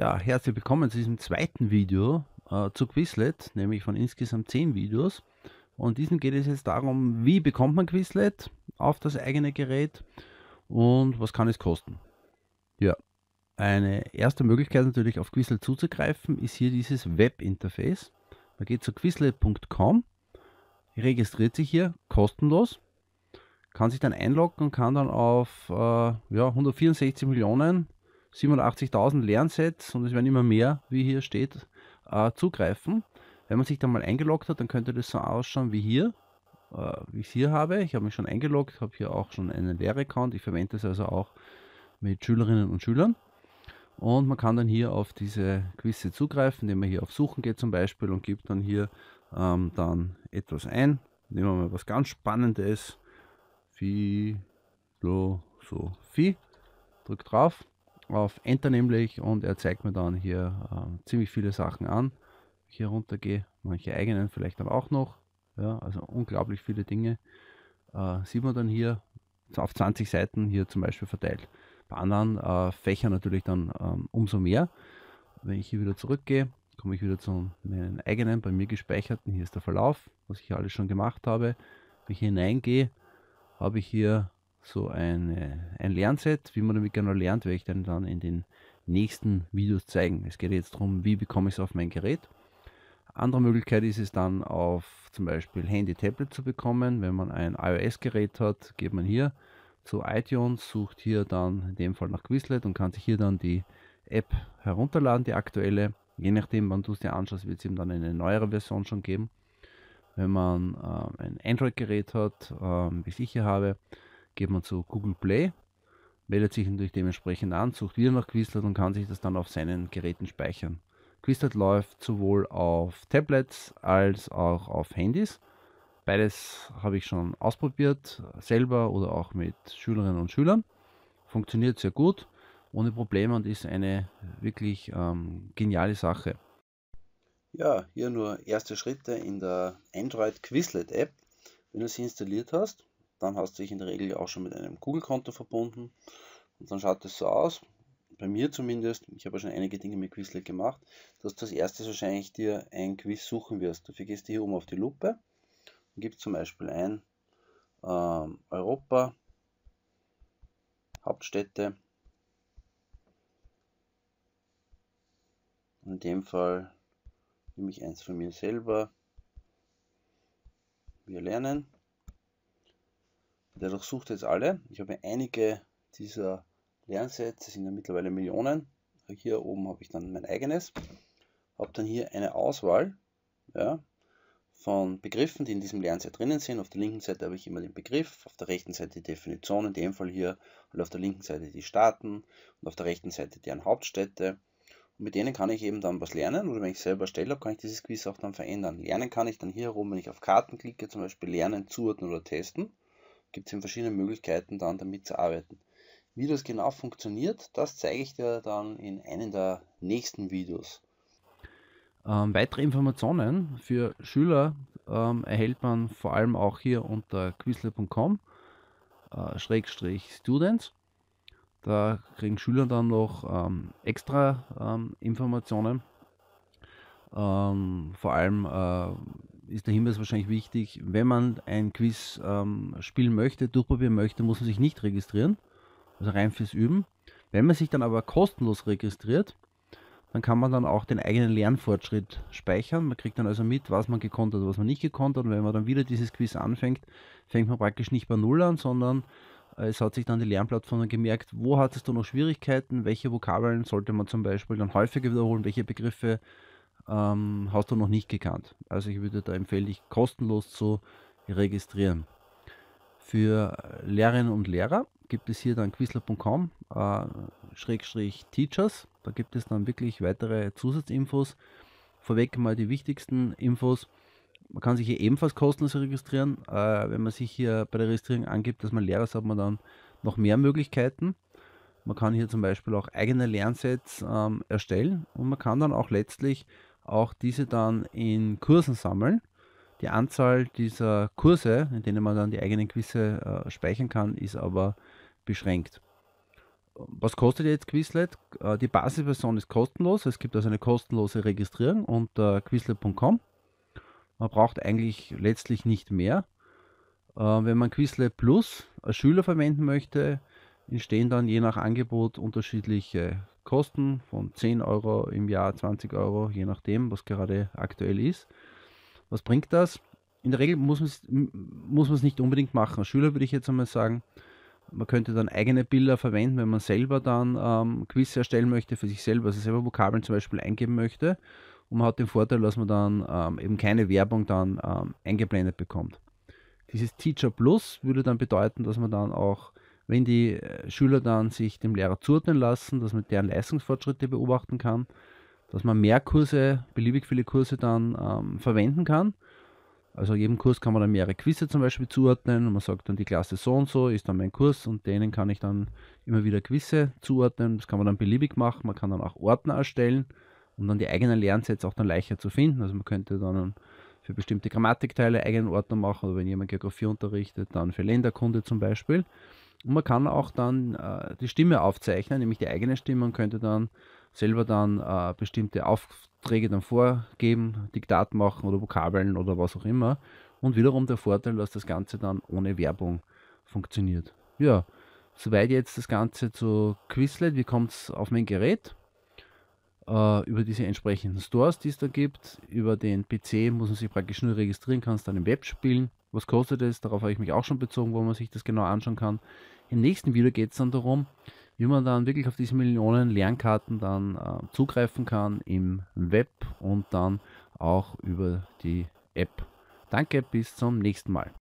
Ja, herzlich willkommen zu diesem zweiten Video äh, zu Quizlet, nämlich von insgesamt 10 Videos. Und diesem geht es jetzt darum, wie bekommt man Quizlet auf das eigene Gerät und was kann es kosten. Ja, eine erste Möglichkeit natürlich auf Quizlet zuzugreifen ist hier dieses Webinterface. Man geht zu quizlet.com, registriert sich hier kostenlos, kann sich dann einloggen und kann dann auf äh, ja, 164 Millionen 87.000 Lernsets und es werden immer mehr, wie hier steht, äh, zugreifen. Wenn man sich dann mal eingeloggt hat, dann könnte das so ausschauen wie hier, äh, wie ich es hier habe. Ich habe mich schon eingeloggt, habe hier auch schon einen Lehraccount. Ich verwende es also auch mit Schülerinnen und Schülern. Und man kann dann hier auf diese Quizze zugreifen, indem man hier auf Suchen geht zum Beispiel und gibt dann hier ähm, dann etwas ein. Nehmen wir mal was ganz Spannendes. Philosophie. Drückt drauf auf Enter nämlich und er zeigt mir dann hier äh, ziemlich viele Sachen an. hier runter gehe, manche eigenen vielleicht aber auch noch. Ja, also unglaublich viele Dinge. Äh, sieht man dann hier auf 20 Seiten hier zum Beispiel verteilt. Bei anderen äh, Fächern natürlich dann ähm, umso mehr. Wenn ich hier wieder zurückgehe, komme ich wieder zu meinen eigenen, bei mir gespeicherten. Hier ist der Verlauf, was ich alles schon gemacht habe. Wenn ich hier hineingehe, habe ich hier so eine, ein Lernset, wie man damit genau lernt, werde ich dann, dann in den nächsten Videos zeigen. Es geht jetzt darum, wie bekomme ich es auf mein Gerät. Andere Möglichkeit ist es dann auf zum Beispiel Handy, Tablet zu bekommen. Wenn man ein iOS-Gerät hat, geht man hier zu iTunes, sucht hier dann in dem Fall nach Quizlet und kann sich hier dann die App herunterladen, die aktuelle. Je nachdem, wann du es dir anschaust, wird es eben dann eine neuere Version schon geben. Wenn man äh, ein Android-Gerät hat, äh, wie ich hier habe, geht man zu Google Play, meldet sich natürlich dementsprechend an, sucht wieder nach Quizlet und kann sich das dann auf seinen Geräten speichern. Quizlet läuft sowohl auf Tablets als auch auf Handys. Beides habe ich schon ausprobiert, selber oder auch mit Schülerinnen und Schülern. Funktioniert sehr gut, ohne Probleme und ist eine wirklich ähm, geniale Sache. Ja, hier nur erste Schritte in der Android Quizlet App. Wenn du sie installiert hast, dann hast du dich in der Regel auch schon mit einem Google-Konto verbunden. Und dann schaut es so aus, bei mir zumindest, ich habe ja schon einige Dinge mit Quizlet gemacht, dass du als erstes wahrscheinlich dir ein Quiz suchen wirst. Dafür gehst du hier oben auf die Lupe und gibst zum Beispiel ein ähm, Europa, Hauptstädte, in dem Fall nehme ich eins von mir selber. Wir lernen. Der durchsucht jetzt alle. Ich habe einige dieser Lernsätze, das sind ja mittlerweile Millionen. Hier oben habe ich dann mein eigenes. Habe dann hier eine Auswahl ja, von Begriffen, die in diesem Lernset drinnen sind. Auf der linken Seite habe ich immer den Begriff, auf der rechten Seite die Definition, in dem Fall hier, und auf der linken Seite die Staaten und auf der rechten Seite deren Hauptstädte. Und mit denen kann ich eben dann was lernen oder wenn ich selber stelle, kann ich dieses Quiz auch dann verändern. Lernen kann ich dann hier oben, wenn ich auf Karten klicke, zum Beispiel lernen, zuordnen oder testen gibt es eben verschiedene Möglichkeiten dann damit zu arbeiten. Wie das genau funktioniert, das zeige ich dir dann in einem der nächsten Videos. Ähm, weitere Informationen für Schüler ähm, erhält man vor allem auch hier unter quizlet.com äh, Students. Da kriegen Schüler dann noch ähm, extra ähm, Informationen. Ähm, vor allem äh, ist der Hinweis wahrscheinlich wichtig, wenn man ein Quiz ähm, spielen möchte, durchprobieren möchte, muss man sich nicht registrieren. Also rein fürs Üben. Wenn man sich dann aber kostenlos registriert, dann kann man dann auch den eigenen Lernfortschritt speichern. Man kriegt dann also mit, was man gekonnt hat, was man nicht gekonnt hat. Und wenn man dann wieder dieses Quiz anfängt, fängt man praktisch nicht bei Null an, sondern äh, es hat sich dann die Lernplattform gemerkt, wo hattest du noch Schwierigkeiten, welche Vokabeln sollte man zum Beispiel dann häufiger wiederholen, welche Begriffe ähm, hast du noch nicht gekannt. Also ich würde da empfehlen, dich kostenlos zu registrieren. Für äh, Lehrerinnen und Lehrer gibt es hier dann quizler.com äh, Schrägstrich Teachers. Da gibt es dann wirklich weitere Zusatzinfos. Vorweg mal die wichtigsten Infos. Man kann sich hier ebenfalls kostenlos registrieren. Äh, wenn man sich hier bei der Registrierung angibt, dass man Lehrer ist, hat man dann noch mehr Möglichkeiten. Man kann hier zum Beispiel auch eigene Lernsets ähm, erstellen und man kann dann auch letztlich auch diese dann in Kursen sammeln. Die Anzahl dieser Kurse, in denen man dann die eigenen Quizze äh, speichern kann, ist aber beschränkt. Was kostet jetzt Quizlet? Äh, die Basisversion ist kostenlos. Es gibt also eine kostenlose Registrierung unter quizlet.com. Man braucht eigentlich letztlich nicht mehr. Äh, wenn man Quizlet Plus als Schüler verwenden möchte, entstehen dann je nach Angebot unterschiedliche Kosten von 10 Euro im Jahr, 20 Euro, je nachdem, was gerade aktuell ist. Was bringt das? In der Regel muss man es nicht unbedingt machen. Als Schüler würde ich jetzt einmal sagen, man könnte dann eigene Bilder verwenden, wenn man selber dann ähm, Quiz erstellen möchte für sich selber, also selber Vokabeln zum Beispiel eingeben möchte. Und man hat den Vorteil, dass man dann ähm, eben keine Werbung dann ähm, eingeblendet bekommt. Dieses Teacher Plus würde dann bedeuten, dass man dann auch wenn die äh, Schüler dann sich dem Lehrer zuordnen lassen, dass man deren Leistungsfortschritte beobachten kann, dass man mehr Kurse, beliebig viele Kurse dann ähm, verwenden kann. Also jedem Kurs kann man dann mehrere Quizze zum Beispiel zuordnen. und Man sagt dann, die Klasse so und so ist dann mein Kurs und denen kann ich dann immer wieder Quizze zuordnen. Das kann man dann beliebig machen. Man kann dann auch Ordner erstellen, um dann die eigenen Lernsätze auch dann leichter zu finden. Also man könnte dann für bestimmte Grammatikteile eigenen Ordner machen oder wenn jemand Geografie unterrichtet, dann für Länderkunde zum Beispiel. Und man kann auch dann äh, die Stimme aufzeichnen, nämlich die eigene Stimme und könnte dann selber dann äh, bestimmte Aufträge dann vorgeben, Diktat machen oder Vokabeln oder was auch immer. Und wiederum der Vorteil, dass das Ganze dann ohne Werbung funktioniert. Ja, soweit jetzt das Ganze zu Quizlet. Wie kommt es auf mein Gerät? Äh, über diese entsprechenden Stores, die es da gibt. Über den PC muss man sich praktisch nur registrieren, kann es dann im Web spielen. Was kostet es? Darauf habe ich mich auch schon bezogen, wo man sich das genau anschauen kann. Im nächsten Video geht es dann darum, wie man dann wirklich auf diese Millionen Lernkarten dann äh, zugreifen kann im Web und dann auch über die App. Danke, bis zum nächsten Mal.